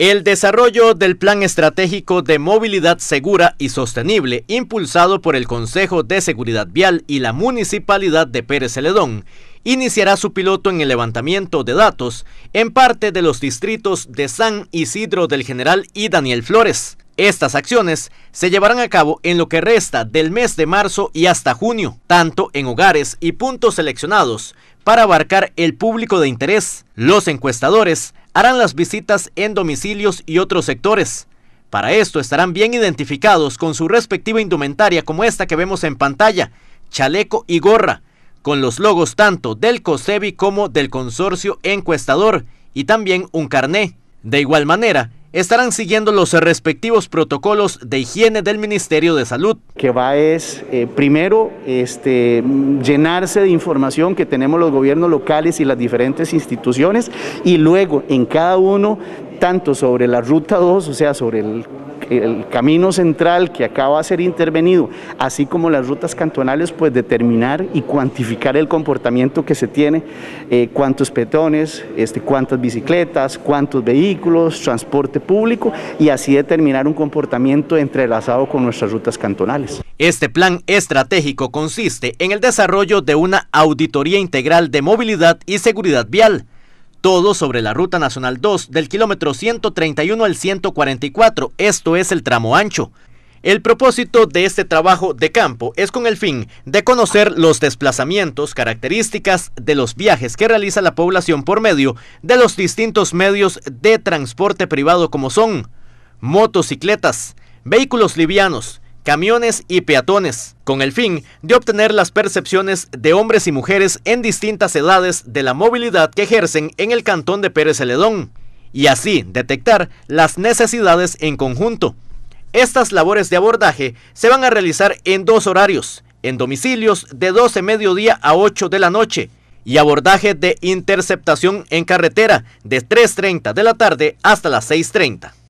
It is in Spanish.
El desarrollo del Plan Estratégico de Movilidad Segura y Sostenible, impulsado por el Consejo de Seguridad Vial y la Municipalidad de Pérez Celedón, iniciará su piloto en el levantamiento de datos en parte de los distritos de San Isidro del General y Daniel Flores. Estas acciones se llevarán a cabo en lo que resta del mes de marzo y hasta junio, tanto en hogares y puntos seleccionados para abarcar el público de interés, los encuestadores harán las visitas en domicilios y otros sectores. Para esto estarán bien identificados con su respectiva indumentaria como esta que vemos en pantalla, chaleco y gorra, con los logos tanto del COSEBI como del consorcio encuestador y también un carné. De igual manera, estarán siguiendo los respectivos protocolos de higiene del Ministerio de Salud. Que va es, eh, primero, este, llenarse de información que tenemos los gobiernos locales y las diferentes instituciones y luego en cada uno tanto sobre la ruta 2, o sea, sobre el, camino central que acaba de ser intervenido, así como las rutas cantonales, pues determinar y cuantificar el comportamiento que se tiene, eh, cuántos petones, este, cuántas bicicletas, cuántos vehículos, transporte público y así determinar un comportamiento entrelazado con nuestras rutas cantonales. Este plan estratégico consiste en el desarrollo de una auditoría integral de movilidad y seguridad vial todo sobre la Ruta Nacional 2, del kilómetro 131 al 144, esto es el tramo ancho. El propósito de este trabajo de campo es con el fin de conocer los desplazamientos, características de los viajes que realiza la población por medio de los distintos medios de transporte privado como son motocicletas, vehículos livianos, camiones y peatones, con el fin de obtener las percepciones de hombres y mujeres en distintas edades de la movilidad que ejercen en el cantón de Pérez Celedón, y así detectar las necesidades en conjunto. Estas labores de abordaje se van a realizar en dos horarios, en domicilios de 12 mediodía a 8 de la noche, y abordaje de interceptación en carretera de 3.30 de la tarde hasta las 6.30.